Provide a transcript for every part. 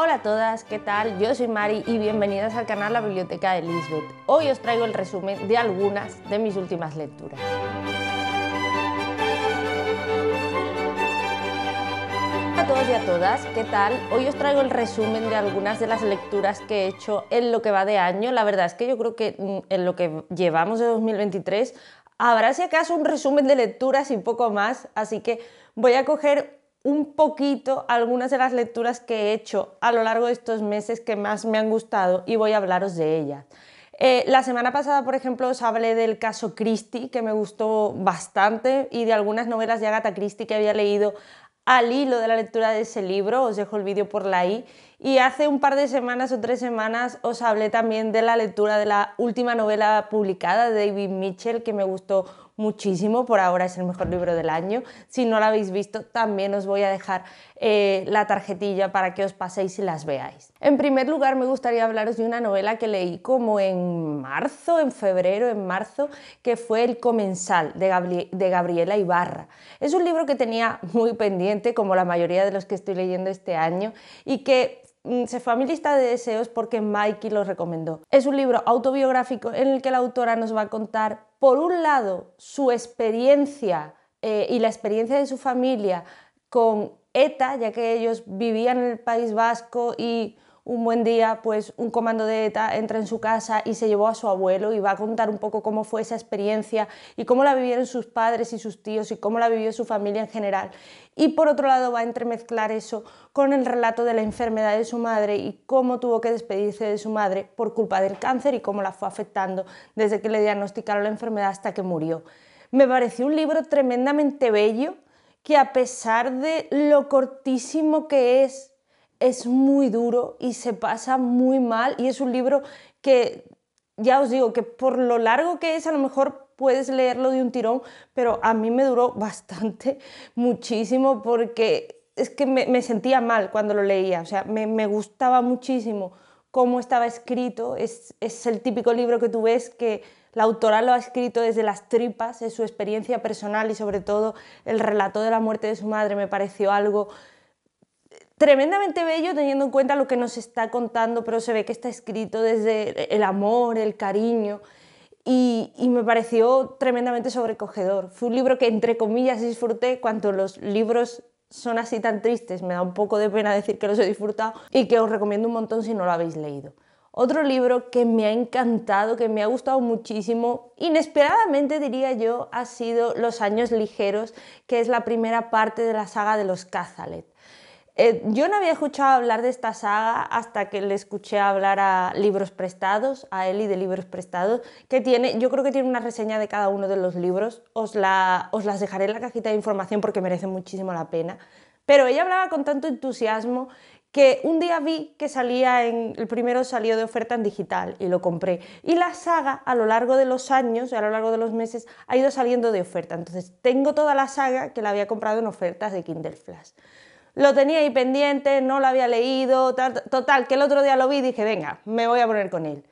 Hola a todas, ¿qué tal? Yo soy Mari y bienvenidas al canal La Biblioteca de Lisbeth. Hoy os traigo el resumen de algunas de mis últimas lecturas. Hola a todos y a todas, ¿qué tal? Hoy os traigo el resumen de algunas de las lecturas que he hecho en lo que va de año. La verdad es que yo creo que mm, en lo que llevamos de 2023 habrá si acaso un resumen de lecturas y poco más, así que voy a coger un poquito algunas de las lecturas que he hecho a lo largo de estos meses que más me han gustado y voy a hablaros de ellas. Eh, la semana pasada, por ejemplo, os hablé del caso Christie, que me gustó bastante, y de algunas novelas de Agatha Christie que había leído al hilo de la lectura de ese libro. Os dejo el vídeo por la i. Y hace un par de semanas o tres semanas os hablé también de la lectura de la última novela publicada de David Mitchell, que me gustó muchísimo, por ahora es el mejor libro del año. Si no la habéis visto, también os voy a dejar eh, la tarjetilla para que os paséis y las veáis. En primer lugar, me gustaría hablaros de una novela que leí como en marzo, en febrero, en marzo, que fue El Comensal de, de Gabriela Ibarra. Es un libro que tenía muy pendiente, como la mayoría de los que estoy leyendo este año, y que Mm, se fue a mi lista de deseos porque Mikey lo recomendó. Es un libro autobiográfico en el que la autora nos va a contar, por un lado, su experiencia eh, y la experiencia de su familia con ETA, ya que ellos vivían en el País Vasco y un buen día pues un comando de ETA entra en su casa y se llevó a su abuelo y va a contar un poco cómo fue esa experiencia y cómo la vivieron sus padres y sus tíos y cómo la vivió su familia en general. Y por otro lado va a entremezclar eso con el relato de la enfermedad de su madre y cómo tuvo que despedirse de su madre por culpa del cáncer y cómo la fue afectando desde que le diagnosticaron la enfermedad hasta que murió. Me pareció un libro tremendamente bello que a pesar de lo cortísimo que es es muy duro y se pasa muy mal y es un libro que ya os digo que por lo largo que es a lo mejor puedes leerlo de un tirón, pero a mí me duró bastante, muchísimo, porque es que me, sentía mal cuando lo leía, o sea, me, gustaba muchísimo cómo estaba escrito, es, es el típico libro que tú ves que la autora lo ha escrito desde las tripas, es su experiencia personal y sobre todo el relato de la muerte de su madre me pareció algo tremendamente bello teniendo en cuenta lo que nos está contando, pero se ve que está escrito desde el amor, el cariño. Y, me pareció tremendamente sobrecogedor. Fue un libro que, entre comillas, disfruté cuanto los libros son así tan tristes. Me da un poco de pena decir que los he disfrutado y que os recomiendo un montón si no lo habéis leído. Otro libro que me ha encantado, que me ha gustado muchísimo, inesperadamente diría yo, ha sido Los años ligeros, que es la primera parte de la saga de los Cazalet. Eh, yo no había escuchado hablar de esta saga hasta que le escuché hablar a Libros Prestados, a Eli de Libros Prestados, que tiene, yo creo que tiene una reseña de cada uno de los libros. Os, las dejaré en la cajita de información porque merece muchísimo la pena. Pero ella hablaba con tanto entusiasmo que un día vi que salía el primero salió de oferta en digital y lo compré y la saga a lo largo de los años y a lo largo de los meses ha ido saliendo de oferta entonces tengo toda la saga que la había comprado en ofertas de Kindle Flash lo tenía ahí pendiente, no lo había leído, total, que el otro día lo vi y dije, venga, me voy a poner con él.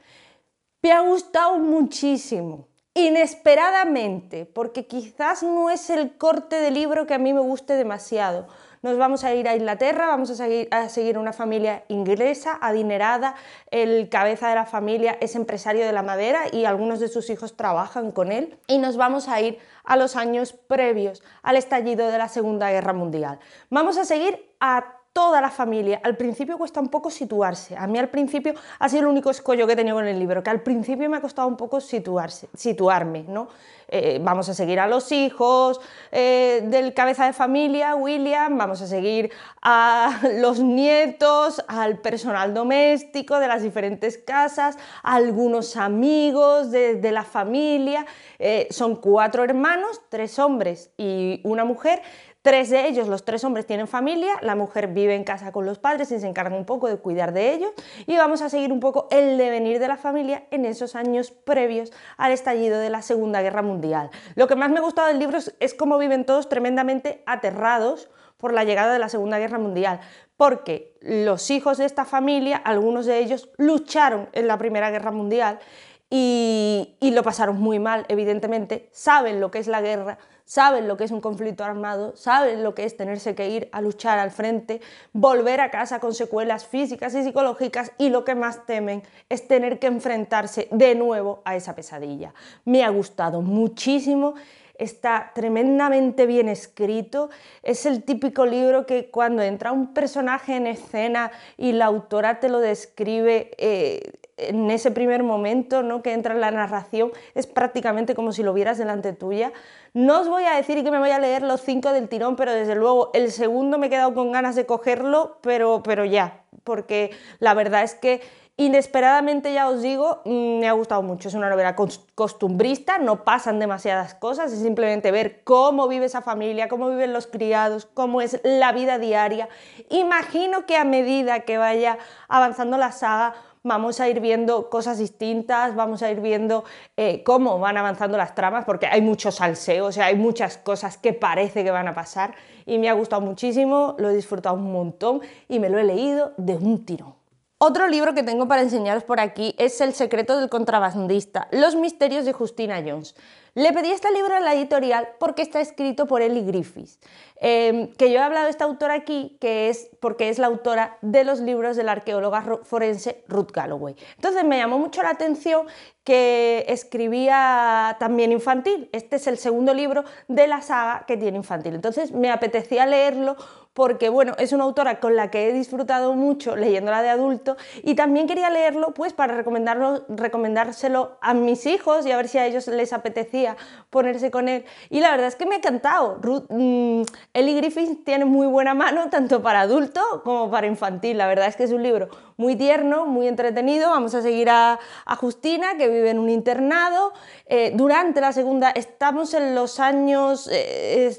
Me ha gustado muchísimo, inesperadamente, porque quizás no es el corte de libro que a mí me guste demasiado nos vamos a ir a Inglaterra, vamos a seguir, a seguir una familia inglesa, adinerada, el cabeza de la familia es empresario de la madera y algunos de sus hijos trabajan con él, y nos vamos a ir a los años previos al estallido de la Segunda Guerra Mundial. Vamos a seguir a toda la familia. Al principio cuesta un poco situarse. A mí al principio ha sido el único escollo que he tenido con el libro, que al principio me ha costado un poco situarse, situarme, ¿no? Eh, vamos a seguir a los hijos eh, del cabeza de familia, William, vamos a seguir a los nietos, al personal doméstico de las diferentes casas, a algunos amigos de, la familia. Eh, son cuatro hermanos, tres hombres y una mujer Tres de ellos, los tres hombres, tienen familia, la mujer vive en casa con los padres y se encarga un poco de cuidar de ellos. Y vamos a seguir un poco el devenir de la familia en esos años previos al estallido de la Segunda Guerra Mundial. Lo que más me ha gustado del libro es, es cómo viven todos tremendamente aterrados por la llegada de la Segunda Guerra Mundial, porque los hijos de esta familia, algunos de ellos, lucharon en la Primera Guerra Mundial y, lo pasaron muy mal, evidentemente, saben lo que es la guerra, saben lo que es un conflicto armado, saben lo que es tenerse que ir a luchar al frente, volver a casa con secuelas físicas y psicológicas y lo que más temen es tener que enfrentarse de nuevo a esa pesadilla. Me ha gustado muchísimo está tremendamente bien escrito. Es el típico libro que cuando entra un personaje en escena y la autora te lo describe eh, en ese primer momento ¿no? que entra en la narración, es prácticamente como si lo vieras delante tuya. No os voy a decir que me voy a leer los cinco del tirón, pero desde luego el segundo me he quedado con ganas de cogerlo, pero, pero ya, porque la verdad es que Inesperadamente, ya os digo, mm, me ha gustado mucho. Es una novela costumbrista, no pasan demasiadas cosas, es simplemente ver cómo vive esa familia, cómo viven los criados, cómo es la vida diaria. Imagino que a medida que vaya avanzando la saga, vamos a ir viendo cosas distintas, vamos a ir viendo eh, cómo van avanzando las tramas, porque hay mucho salseo, o sea, hay muchas cosas que parece que van a pasar y me ha gustado muchísimo, lo he disfrutado un montón y me lo he leído de un tiro otro libro que tengo para enseñaros por aquí es El secreto del contrabandista, los misterios de Justina Jones. Le pedí este libro a la editorial porque está escrito por Ellie Griffiths, em, que yo he hablado de esta autora aquí, que es porque es la autora de los libros de la arqueóloga forense Ruth Galloway. Entonces me llamó mucho la atención que escribía también infantil. Este es el segundo libro de la saga que tiene infantil. Entonces me apetecía leerlo porque bueno, es una autora con la que he disfrutado mucho leyéndola de adulto y también quería leerlo pues para recomendarlo, recomendárselo a mis hijos y a ver si a ellos les apetecía ponerse con él. Y la verdad es que me ha encantado. Ruth, mm, Ellie Griffith tiene muy buena mano, tanto para adulto como para infantil. La verdad es que es un libro muy tierno, muy entretenido. Vamos a seguir a, Justina, que vive en un internado. Eh, durante la segunda, estamos en los años eh,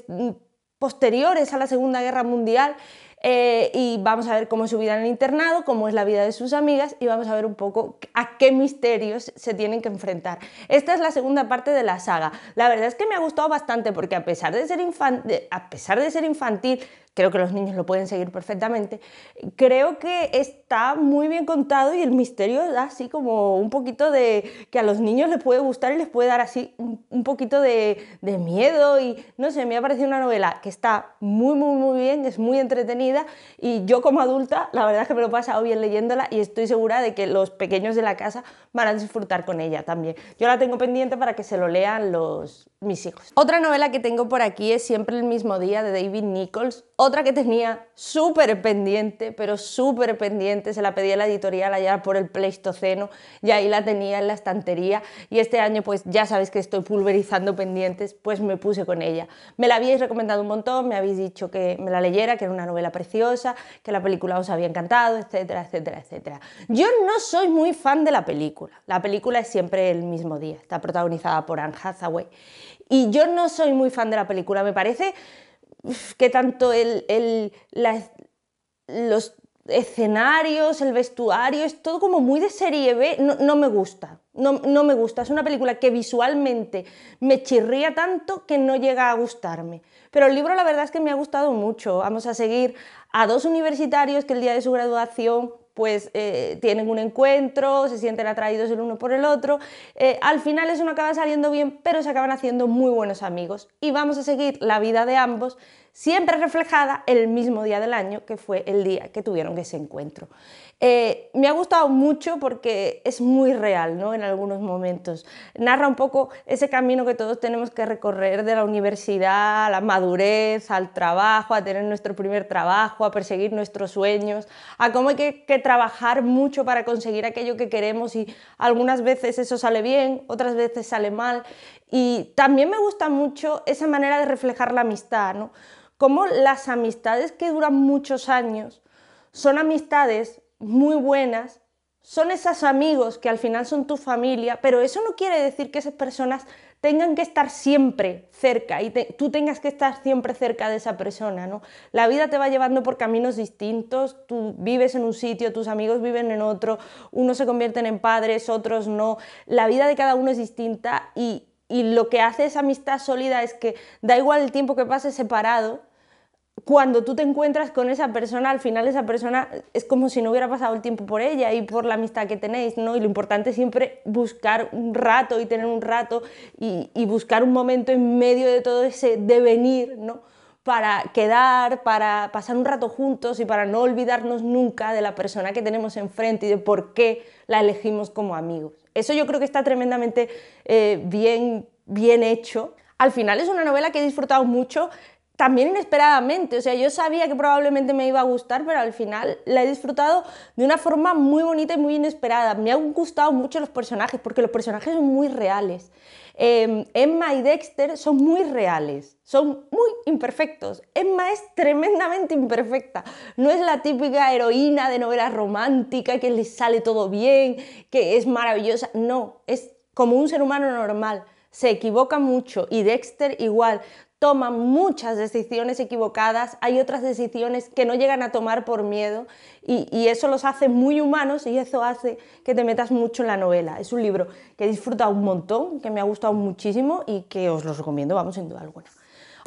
posteriores a la Segunda Guerra Mundial eh, y vamos a ver cómo es su vida en el internado, cómo es la vida de sus amigas y vamos a ver un poco a qué misterios se tienen que enfrentar. Esta es la segunda parte de la saga. La verdad es que me ha gustado bastante porque a pesar de ser, a pesar de ser infantil, creo que los niños lo pueden seguir perfectamente. Creo que está muy bien contado y el misterio da así como un poquito de que a los niños les puede gustar y les puede dar así un, poquito de, de, miedo y no sé, me ha parecido una novela que está muy, muy, muy bien, es muy entretenida y yo como adulta la verdad es que me lo he pasado bien leyéndola y estoy segura de que los pequeños de la casa van a disfrutar con ella también. Yo la tengo pendiente para que se lo lean los, mis hijos. Otra novela que tengo por aquí es Siempre el mismo día de David Nichols otra que tenía súper pendiente, pero súper pendiente, se la pedí a la editorial allá por el Pleistoceno y ahí la tenía en la estantería y este año pues ya sabéis que estoy pulverizando pendientes, pues me puse con ella. Me la habíais recomendado un montón, me habéis dicho que me la leyera, que era una novela preciosa, que la película os había encantado, etcétera, etcétera, etcétera. Yo no soy muy fan de la película, la película es siempre el mismo día, está protagonizada por Anne Hathaway y yo no soy muy fan de la película, me parece que tanto el, los escenarios, el vestuario, es todo como muy de serie B, no, me gusta, no, me gusta, es una película que visualmente me chirría tanto que no llega a gustarme, pero el libro la verdad es que me ha gustado mucho, vamos a seguir a dos universitarios que el día de su graduación pues eh, tienen un encuentro, se sienten atraídos el uno por el otro. Eh, al final eso no acaba saliendo bien, pero se acaban haciendo muy buenos amigos. Y vamos a seguir la vida de ambos siempre reflejada el mismo día del año, que fue el día que tuvieron ese encuentro. Eh, me ha gustado mucho porque es muy real ¿no? en algunos momentos. Narra un poco ese camino que todos tenemos que recorrer de la universidad a la madurez, al trabajo, a tener nuestro primer trabajo, a perseguir nuestros sueños, a cómo hay que, que trabajar mucho para conseguir aquello que queremos y algunas veces eso sale bien, otras veces sale mal. Y también me gusta mucho esa manera de reflejar la amistad, ¿no? Como las amistades que duran muchos años son amistades muy buenas, son esos amigos que al final son tu familia, pero eso no quiere decir que esas personas tengan que estar siempre cerca y tú tengas que estar siempre cerca de esa persona, ¿no? La vida te va llevando por caminos distintos, tú vives en un sitio, tus amigos viven en otro, unos se convierten en padres, otros no, la vida de cada uno es distinta y, lo que hace esa amistad sólida es que da igual el tiempo que pase separado, cuando tú te encuentras con esa persona, al final esa persona es como si no hubiera pasado el tiempo por ella y por la amistad que tenéis, ¿no? Y lo importante es siempre buscar un rato y tener un rato y, buscar un momento en medio de todo ese devenir, ¿no? Para quedar, para pasar un rato juntos y para no olvidarnos nunca de la persona que tenemos enfrente y de por qué la elegimos como amigos. Eso yo creo que está tremendamente eh, bien, bien hecho. Al final es una novela que he disfrutado mucho también inesperadamente. O sea, yo sabía que probablemente me iba a gustar, pero al final la he disfrutado de una forma muy bonita y muy inesperada. Me han gustado mucho los personajes, porque los personajes son muy reales. Em, Emma y Dexter son muy reales, son muy imperfectos. Emma es tremendamente imperfecta. No es la típica heroína de novela romántica que le sale todo bien, que es maravillosa. No, es como un ser humano normal se equivoca mucho y Dexter igual toman muchas decisiones equivocadas, hay otras decisiones que no llegan a tomar por miedo y, eso los hace muy humanos y eso hace que te metas mucho en la novela. Es un libro que he disfrutado un montón, que me ha gustado muchísimo y que os lo recomiendo, vamos, sin duda alguna.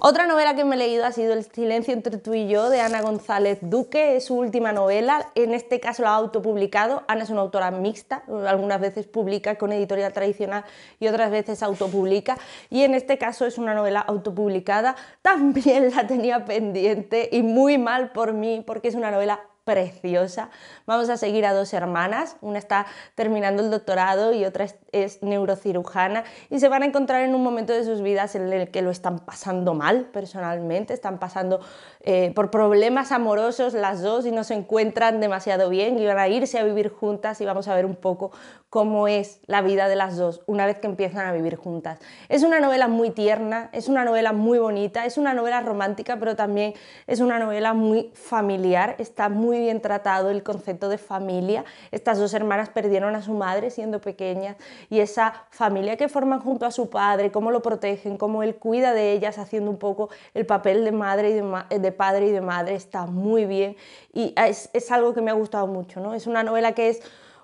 Otra novela que me he leído ha sido El silencio entre tú y yo de Ana González Duque, es su última novela, en este caso la ha autopublicado, Ana es una autora mixta, algunas veces publica con editorial tradicional y otras veces autopublica, y en este caso es una novela autopublicada, también la tenía pendiente y muy mal por mí porque es una novela preciosa. Vamos a seguir a dos hermanas, una está terminando el doctorado y otra es, neurocirujana y se van a encontrar en un momento de sus vidas en el que lo están pasando mal personalmente, están pasando eh, por problemas amorosos las dos y no se encuentran demasiado bien y van a irse a vivir juntas y vamos a ver un poco cómo es la vida de las dos una vez que empiezan a vivir juntas. Es una novela muy tierna, es una novela muy bonita, es una novela romántica, pero también es una novela muy familiar, está muy muy bien tratado el concepto de familia. Estas dos hermanas perdieron a su madre siendo pequeñas y esa familia que forman junto a su padre, cómo lo protegen, cómo él cuida de ellas haciendo un poco el papel de madre y de, eh, padre y de madre está muy bien y es, algo que me ha gustado mucho, ¿no? Es una novela que es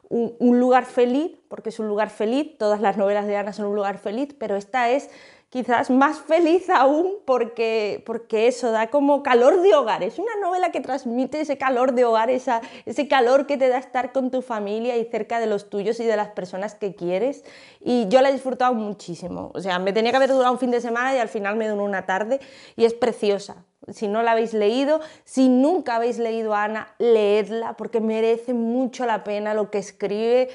un, un lugar feliz, porque es un lugar feliz, todas las novelas de Ana son un lugar feliz, pero esta es quizás más feliz aún porque, porque eso da como calor de hogar. Es una novela que transmite ese calor de hogar, ese calor que te da estar con tu familia y cerca de los tuyos y de las personas que quieres. Y yo la he disfrutado muchísimo. O sea, me tenía que haber durado un fin de semana y al final me duró una tarde y es preciosa. Si no la habéis leído, si nunca habéis leído Ana, leedla porque merece mucho la pena lo que escribe,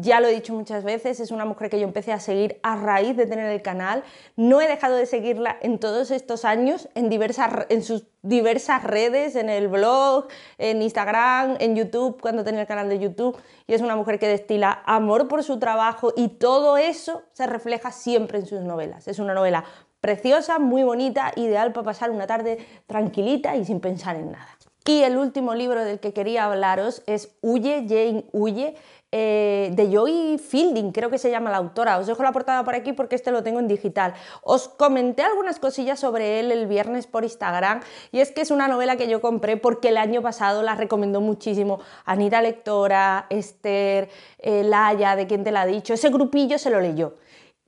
ya lo he dicho muchas veces, es una mujer que yo empecé a seguir a raíz de tener el canal. No he dejado de seguirla en todos estos años, en, diversas, en sus diversas redes, en el blog, en Instagram, en YouTube, cuando tenía el canal de YouTube. Y es una mujer que destila amor por su trabajo y todo eso se refleja siempre en sus novelas. Es una novela preciosa, muy bonita, ideal para pasar una tarde tranquilita y sin pensar en nada. Y el último libro del que quería hablaros es Huye, Jane Huye. Eh, de Joy Fielding, creo que se llama la autora. Os dejo la portada por aquí porque este lo tengo en digital. Os comenté algunas cosillas sobre él el viernes por Instagram y es que es una novela que yo compré porque el año pasado la recomendó muchísimo Anita Lectora, Esther, eh, Laia, de quien te la ha dicho. Ese grupillo se lo leyó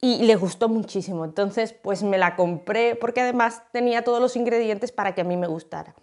y le gustó muchísimo. Entonces, pues me la compré porque además tenía todos los ingredientes para que a mí me gustara.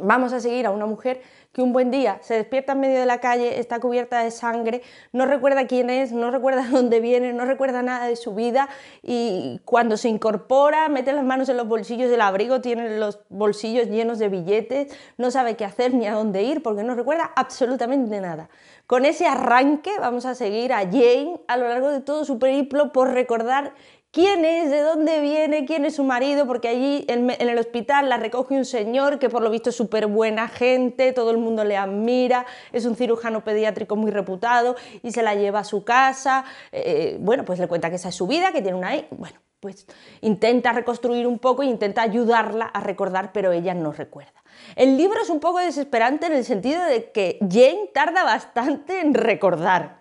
Vamos a seguir a una mujer que un buen día se despierta en medio de la calle, está cubierta de sangre, no recuerda quién es, no recuerda dónde viene, no recuerda nada de su vida y cuando se incorpora mete las manos en los bolsillos del abrigo, tiene los bolsillos llenos de billetes, no sabe qué hacer ni a dónde ir porque no recuerda absolutamente nada. Con ese arranque vamos a seguir a Jane a lo largo de todo su periplo por recordar quién es, de dónde viene, quién es su marido, porque allí en, el hospital la recoge un señor que por lo visto es súper buena gente, todo el mundo le admira, es un cirujano pediátrico muy reputado y se la lleva a su casa, eh, eh, bueno, pues le cuenta que esa es su vida, que tiene una... Bueno, pues intenta reconstruir un poco e intenta ayudarla a recordar, pero ella no recuerda. El libro es un poco desesperante en el sentido de que Jane tarda bastante en recordar.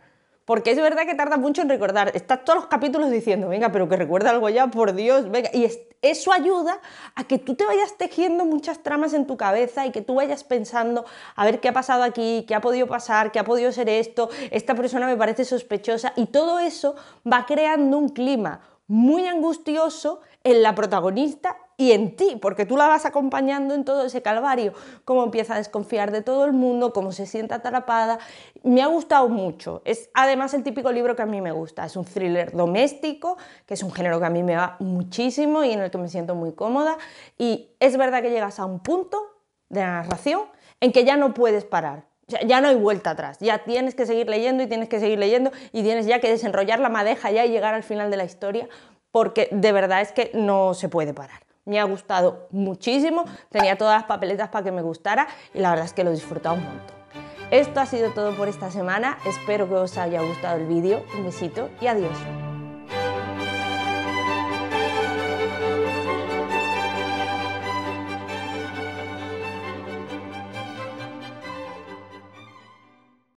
Porque es verdad que tarda mucho en recordar. Estás todos los capítulos diciendo, venga, pero que recuerda algo ya, por Dios, venga. Y eso ayuda a que tú te vayas tejiendo muchas tramas en tu cabeza y que tú vayas pensando, a ver qué ha pasado aquí, qué ha podido pasar, qué ha podido ser esto, esta persona me parece sospechosa. Y todo eso va creando un clima muy angustioso en la protagonista y en ti, porque tú la vas acompañando en todo ese calvario, cómo empieza a desconfiar de todo el mundo, cómo se siente atrapada. Me ha gustado mucho. Es además el típico libro que a mí me gusta. Es un thriller doméstico, que es un género que a mí me va muchísimo y en el que me siento muy cómoda. Y es verdad que llegas a un punto de la narración en que ya no puedes parar. ya no hay vuelta atrás, ya tienes que seguir leyendo y tienes que seguir leyendo y tienes ya que desenrollar la madeja ya y llegar al final de la historia porque de verdad es que no se puede parar me ha gustado muchísimo, tenía todas las papeletas para que me gustara y la verdad es que lo he disfrutado un montón. Esto ha sido todo por esta semana, espero que os haya gustado el vídeo, un besito y adiós.